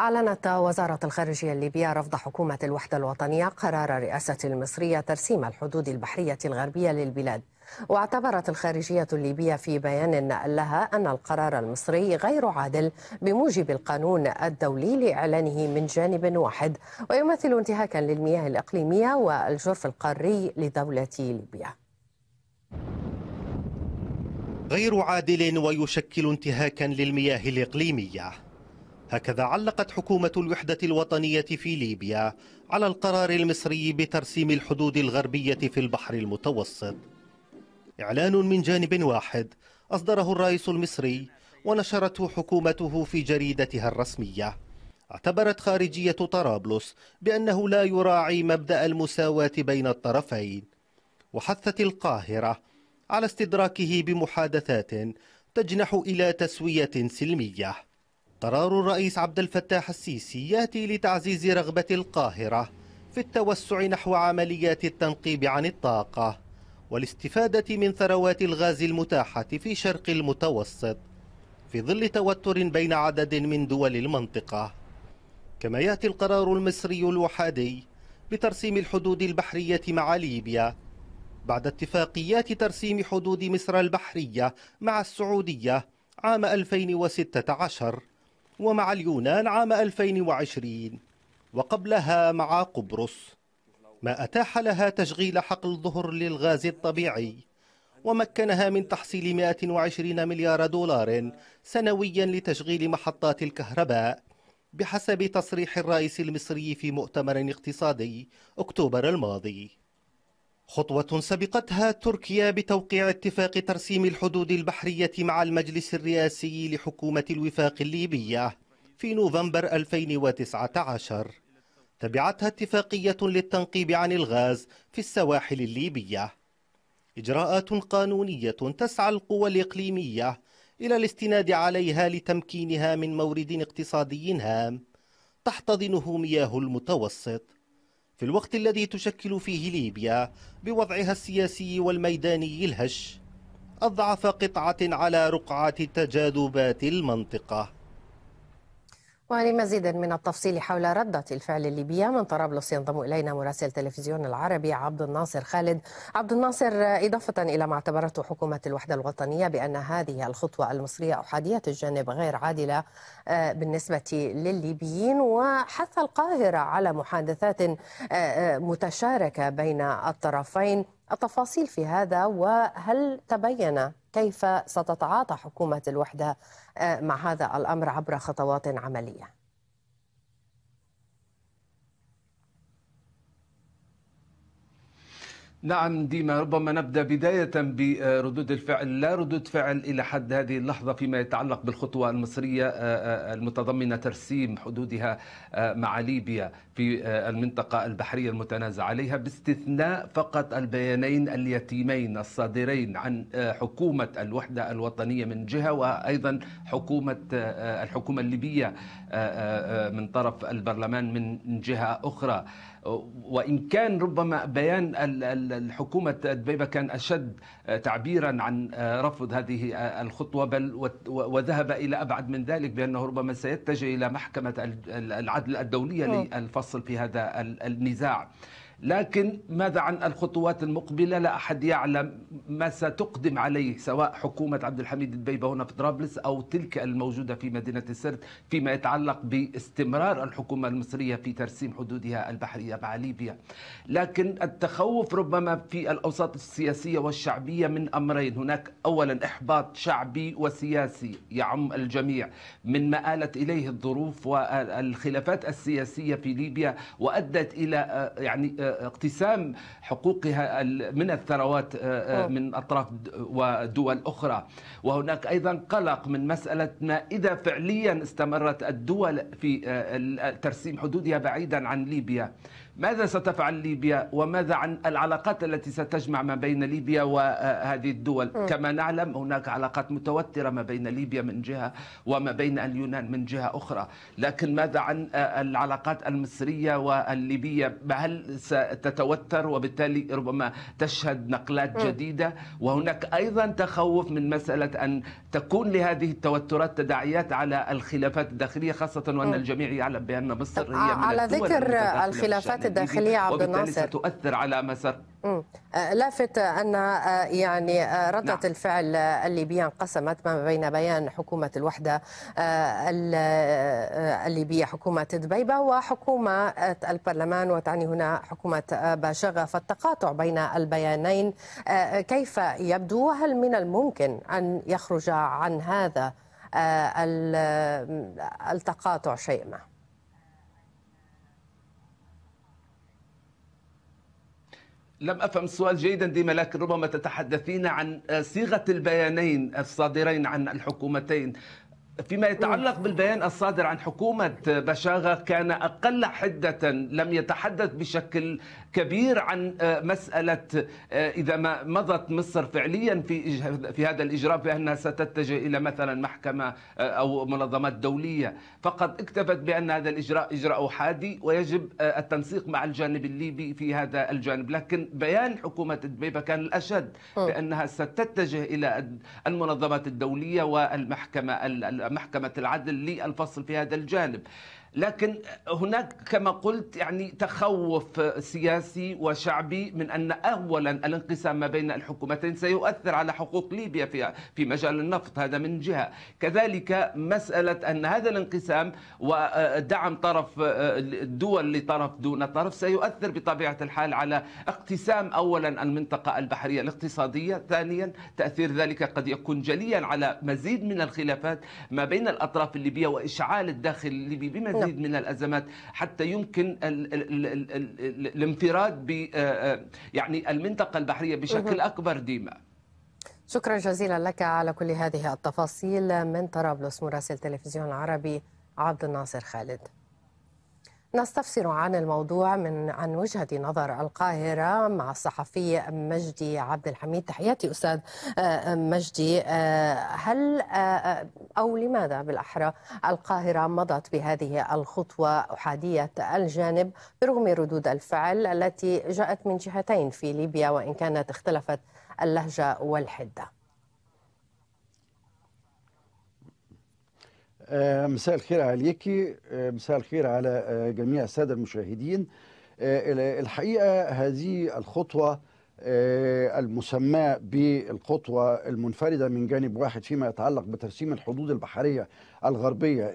أعلنت وزارة الخارجية الليبية رفض حكومة الوحدة الوطنية قرار الرئاسة المصرية ترسيم الحدود البحرية الغربية للبلاد واعتبرت الخارجية الليبية في بيان لها أن القرار المصري غير عادل بموجب القانون الدولي لإعلانه من جانب واحد ويمثل انتهاكا للمياه الإقليمية والجرف القاري لدولة ليبيا غير عادل ويشكل انتهاكا للمياه الإقليمية هكذا علقت حكومة الوحدة الوطنية في ليبيا على القرار المصري بترسيم الحدود الغربية في البحر المتوسط إعلان من جانب واحد أصدره الرئيس المصري ونشرته حكومته في جريدتها الرسمية اعتبرت خارجية طرابلس بأنه لا يراعي مبدأ المساواة بين الطرفين وحثت القاهرة على استدراكه بمحادثات تجنح إلى تسوية سلمية قرار الرئيس عبد الفتاح السيسي ياتي لتعزيز رغبة القاهرة في التوسع نحو عمليات التنقيب عن الطاقة والاستفادة من ثروات الغاز المتاحة في شرق المتوسط في ظل توتر بين عدد من دول المنطقة كما ياتي القرار المصري الوحادي بترسيم الحدود البحرية مع ليبيا بعد اتفاقيات ترسيم حدود مصر البحرية مع السعودية عام 2016 ومع اليونان عام 2020 وقبلها مع قبرص ما أتاح لها تشغيل حقل ظهر للغاز الطبيعي ومكنها من تحصيل 120 مليار دولار سنويا لتشغيل محطات الكهرباء بحسب تصريح الرئيس المصري في مؤتمر اقتصادي أكتوبر الماضي خطوة سبقتها تركيا بتوقيع اتفاق ترسيم الحدود البحرية مع المجلس الرئاسي لحكومة الوفاق الليبية في نوفمبر 2019 تبعتها اتفاقية للتنقيب عن الغاز في السواحل الليبية إجراءات قانونية تسعى القوى الإقليمية إلى الاستناد عليها لتمكينها من مورد اقتصادي هام تحتضنه مياه المتوسط في الوقت الذي تشكل فيه ليبيا بوضعها السياسي والميداني الهش أضعف قطعة على رقعة تجاذبات المنطقة ولمزيد من التفصيل حول ردة الفعل الليبية من طرابلس ينضم إلينا مراسل تلفزيون العربي عبد الناصر خالد عبد الناصر إضافة إلى ما اعتبرته حكومة الوحدة الوطنية بأن هذه الخطوة المصرية أحادية الجانب غير عادلة آه، بالنسبة للليبيين وحث القاهرة على محادثات آه، آه، متشاركة بين الطرفين التفاصيل في هذا وهل تبين كيف ستتعاطى حكومة الوحدة آه، مع هذا الأمر عبر خطوات عملية نعم ديما ربما نبدا بدايه بردود الفعل لا ردود فعل الى حد هذه اللحظه فيما يتعلق بالخطوه المصريه آه، آه، المتضمنه ترسيم حدودها آه، مع ليبيا في المنطقه البحريه المتنازع عليها باستثناء فقط البيانين اليتيمين الصادرين عن حكومه الوحده الوطنيه من جهه وايضا حكومه الحكومه الليبيه من طرف البرلمان من جهه اخرى وإن كان ربما بيان الحكومة دبيبة كان أشد تعبيرا عن رفض هذه الخطوة بل وذهب إلى أبعد من ذلك بأنه ربما سيتجه إلى محكمة العدل الدولية للفصل في هذا النزاع لكن ماذا عن الخطوات المقبله لا احد يعلم ما ستقدم عليه سواء حكومه عبد الحميد البيبه هنا في طرابلس او تلك الموجوده في مدينه السرد فيما يتعلق باستمرار الحكومه المصريه في ترسيم حدودها البحريه مع ليبيا لكن التخوف ربما في الاوساط السياسيه والشعبيه من امرين هناك اولا احباط شعبي وسياسي يعم الجميع من ما آلت اليه الظروف والخلافات السياسيه في ليبيا وادت الى آه، يعني آه، اقتسام حقوقها من الثروات آه، آه، من أطراف ودول أخرى وهناك أيضا قلق من مسألة ما إذا فعليا استمرت الدول في آه، ترسيم حدودها بعيدا عن ليبيا ماذا ستفعل ليبيا وماذا عن العلاقات التي ستجمع ما بين ليبيا وهذه الدول م. كما نعلم هناك علاقات متوترة ما بين ليبيا من جهة وما بين اليونان من جهة أخرى لكن ماذا عن العلاقات المصرية والليبية هل ستتوتر وبالتالي ربما تشهد نقلات م. جديدة وهناك أيضا تخوف من مسألة أن تكون لهذه التوترات تداعيات على الخلافات الداخلية خاصة وأن الجميع يعلم بأن مصر هي من على الدول ذكر الخلافات الداخلية عبد الناصر وبالتالي ستؤثر على مسار آه، لافت ان آه، يعني آه، رده نعم. الفعل الليبيه انقسمت ما بين بيان حكومه الوحده الليبيه حكومه دبيبه وحكومه البرلمان وتعني هنا حكومه باشغه فالتقاطع بين البيانين كيف يبدو وهل من الممكن ان يخرج عن هذا التقاطع شيء ما؟ لم أفهم السؤال جيدا ديما لكن ربما تتحدثين عن آه، صيغة البيانين الصادرين عن الحكومتين فيما يتعلق بالبيان الصادر عن حكومة بشاغة كان أقل حدة لم يتحدث بشكل كبير عن آه، مسألة آه، إذا ما مضت مصر فعليا في في هذا الإجراء بأنها ستتجه إلى مثلا محكمة آه، أو منظمات دولية فقد اكتفت بأن هذا الإجراء إجراء حادي ويجب التنسيق مع الجانب الليبي في هذا الجانب لكن بيان حكومة دبيبة كان الأشد بأنها ستتجه إلى المنظمات الدولية والمحكمة محكمة العدل للفصل في هذا الجانب لكن هناك كما قلت يعني تخوف سياسي وشعبي من ان اولا الانقسام ما بين الحكومتين سيؤثر على حقوق ليبيا في في مجال النفط هذا من جهه، كذلك مساله ان هذا الانقسام ودعم طرف الدول لطرف دون طرف سيؤثر بطبيعه الحال على اقتسام اولا المنطقه البحريه الاقتصاديه، ثانيا تاثير ذلك قد يكون جليا على مزيد من الخلافات ما بين الاطراف الليبيه واشعال الداخل الليبي بما نعم. العديد نعم. من الازمات حتى يمكن الانفراد ب آه، آه، يعني المنطقه البحريه بشكل اكبر ديما شكرا جزيلا لك على كل هذه التفاصيل من طرابلس مراسل تلفزيون العربي عبد الناصر خالد نستفسر عن الموضوع من عن وجهة نظر القاهرة مع الصحفي مجدي عبد الحميد تحياتي أستاذ آه، آه، مجدي آه، هل أو لماذا بالأحرى القاهرة مضت بهذه الخطوة أحادية الجانب برغم ردود الفعل التي جاءت من جهتين في ليبيا وإن كانت اختلفت اللهجة والحدة آه، مساء الخير عليكي آه، مساء الخير على آه، جميع الساده المشاهدين الحقيقه هذه الخطوه المسماه بالخطوه المنفرده من جانب واحد فيما يتعلق بترسيم الحدود البحريه الغربيه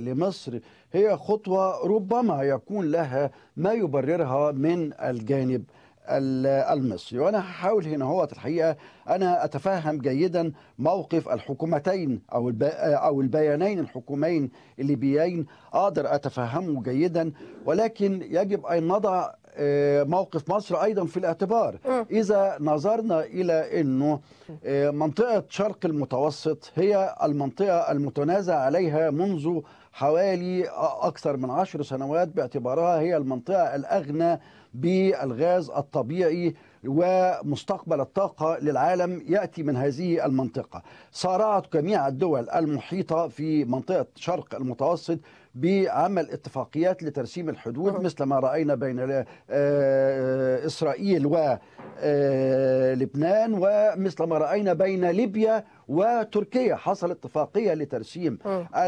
لمصر هي خطوه ربما يكون لها ما يبررها من الجانب المصري وانا هحاول هنا هو الحقيقه انا اتفهم جيدا موقف الحكومتين او او البيانين الحكومين الليبيين اقدر اتفهمه جيدا ولكن يجب ان نضع آه، موقف مصر ايضا في الاعتبار اذا نظرنا الى انه آه، منطقه شرق المتوسط هي المنطقه المتنازع عليها منذ حوالي اكثر من عشر سنوات باعتبارها هي المنطقه الاغنى بالغاز الطبيعي ومستقبل الطاقة للعالم يأتي من هذه المنطقة صارعت جميع الدول المحيطة في منطقة شرق المتوسط بعمل اتفاقيات لترسيم الحدود مثل ما رأينا بين آه، آه، إسرائيل و آه، لبنان ومثل ما راينا بين ليبيا وتركيا حصل اتفاقيه لترسيم آه، آه،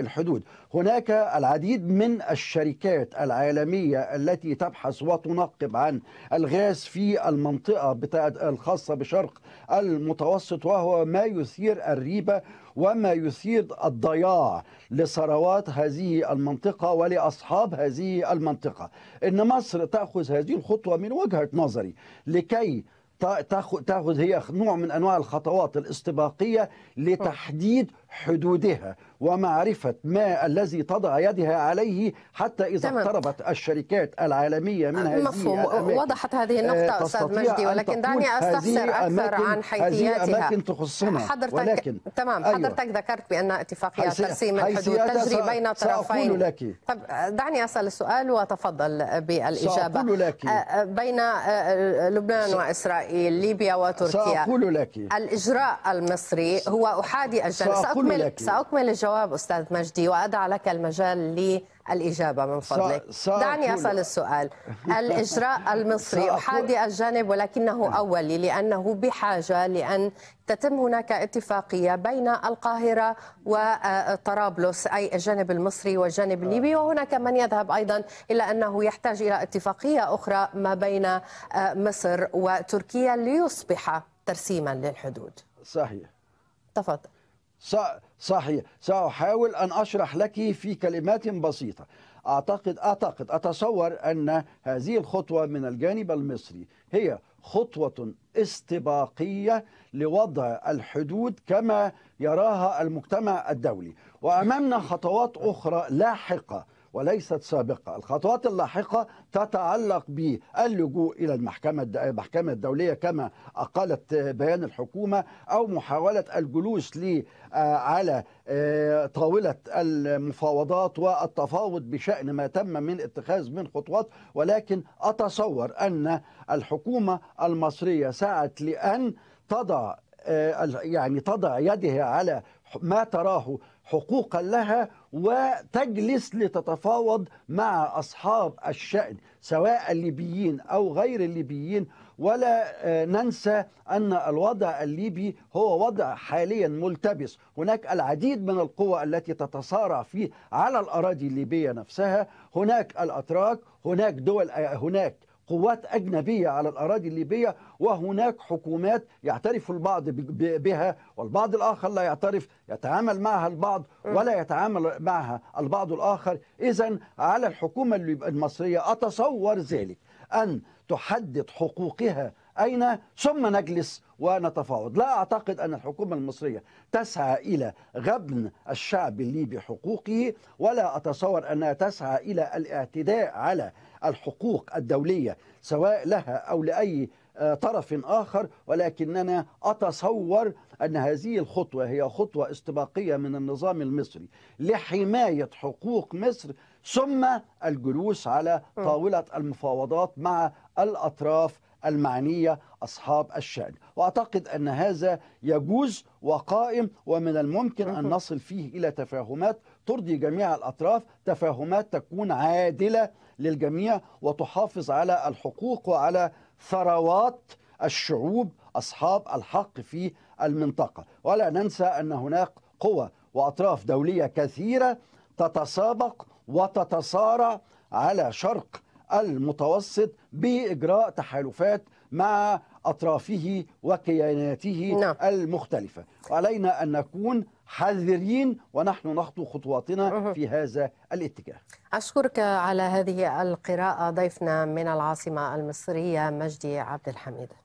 الحدود هناك العديد من الشركات العالميه التي تبحث وتنقب عن الغاز في المنطقه الخاصه بشرق المتوسط وهو ما يثير الريبه وما يثير الضياع لثروات هذه المنطقة ولأصحاب هذه المنطقة إن مصر تأخذ هذه الخطوة من وجهة نظري لكي تاخذ هي نوع من انواع الخطوات الاستباقيه لتحديد حدودها ومعرفة ما الذي تضع يدها عليه حتى إذا تمام. اقتربت الشركات العالمية من هذه مفهوم الأماكن وضحت هذه النقطة آه، أستاذ مجدي ولكن دعني أستفسر أكثر عن حيثياتها أماكن تخصنا حضرتك ولكن تمام أيوة. حضرتك ذكرت بأن اتفاقية ترسيم الحدود تجري بين طرفين لك. طب دعني أسأل السؤال وتفضل بالإجابة لك. آه، آه، بين لبنان س... وإسرائيل ليبيا وتركيا سأقول لك الإجراء المصري هو أحادي الجانب سأقول سأكمل, سأكمل الجواب أستاذ مجدي وأدع لك المجال للإجابة من فضلك سأ... دعني أسأل السؤال الإجراء المصري أحادي الجانب ولكنه نعم. أولي لأنه بحاجة لأن تتم هناك اتفاقية بين القاهرة وطرابلس أي الجانب المصري والجانب آه. الليبي وهناك من يذهب أيضا إلى أنه يحتاج إلى اتفاقية أخرى ما بين آه، مصر وتركيا ليصبح ترسيما للحدود صحيح تفضل صحيح سأحاول أن أشرح لك في كلمات بسيطة أعتقد أعتقد أتصور أن هذه الخطوة من الجانب المصري هي خطوة استباقية لوضع الحدود كما يراها المجتمع الدولي وأمامنا خطوات أخرى لاحقة وليست سابقة الخطوات اللاحقة تتعلق باللجوء إلى المحكمة المحكمة الدولية كما أقالت بيان الحكومة أو محاولة الجلوس لي آه، على آه، طاولة المفاوضات والتفاوض بشأن ما تم من اتخاذ من خطوات ولكن أتصور أن الحكومة المصرية سعت لأن تضع آه، يعني تضع يدها على ما تراه حقوقا لها وتجلس لتتفاوض مع أصحاب الشأن سواء الليبيين أو غير الليبيين ولا آه، ننسى أن الوضع الليبي هو وضع حاليا ملتبس هناك العديد من القوى التي تتصارع فيه على الأراضي الليبية نفسها هناك الأتراك هناك دول آه، هناك قوات أجنبية على الأراضي الليبية وهناك حكومات يعترف البعض بها والبعض الآخر لا يعترف يتعامل معها البعض ولا يتعامل معها البعض الآخر إذا على الحكومة المصرية أتصور ذلك أن تحدد حقوقها أين ثم نجلس ونتفاوض لا أعتقد أن الحكومة المصرية تسعى إلى غبن الشعب الليبي حقوقه ولا أتصور أنها تسعى إلى الاعتداء على الحقوق الدولية سواء لها أو لأي آه، طرف آخر ولكننا أتصور أن هذه الخطوة هي خطوة استباقية من النظام المصري لحماية حقوق مصر ثم الجلوس على طاولة المفاوضات مع الأطراف المعنية أصحاب الشأن وأعتقد أن هذا يجوز وقائم ومن الممكن أن نصل فيه إلى تفاهمات ترضي جميع الأطراف تفاهمات تكون عادلة للجميع وتحافظ على الحقوق وعلى ثروات الشعوب أصحاب الحق في المنطقة ولا ننسى أن هناك قوى وأطراف دولية كثيرة تتسابق وتتصارع على شرق المتوسط باجراء تحالفات مع اطرافه وكياناته نعم. المختلفه وعلينا ان نكون حذرين ونحن نخطو خطواتنا في هذا الاتجاه اشكرك على هذه القراءه ضيفنا من العاصمه المصريه مجدي عبد الحميد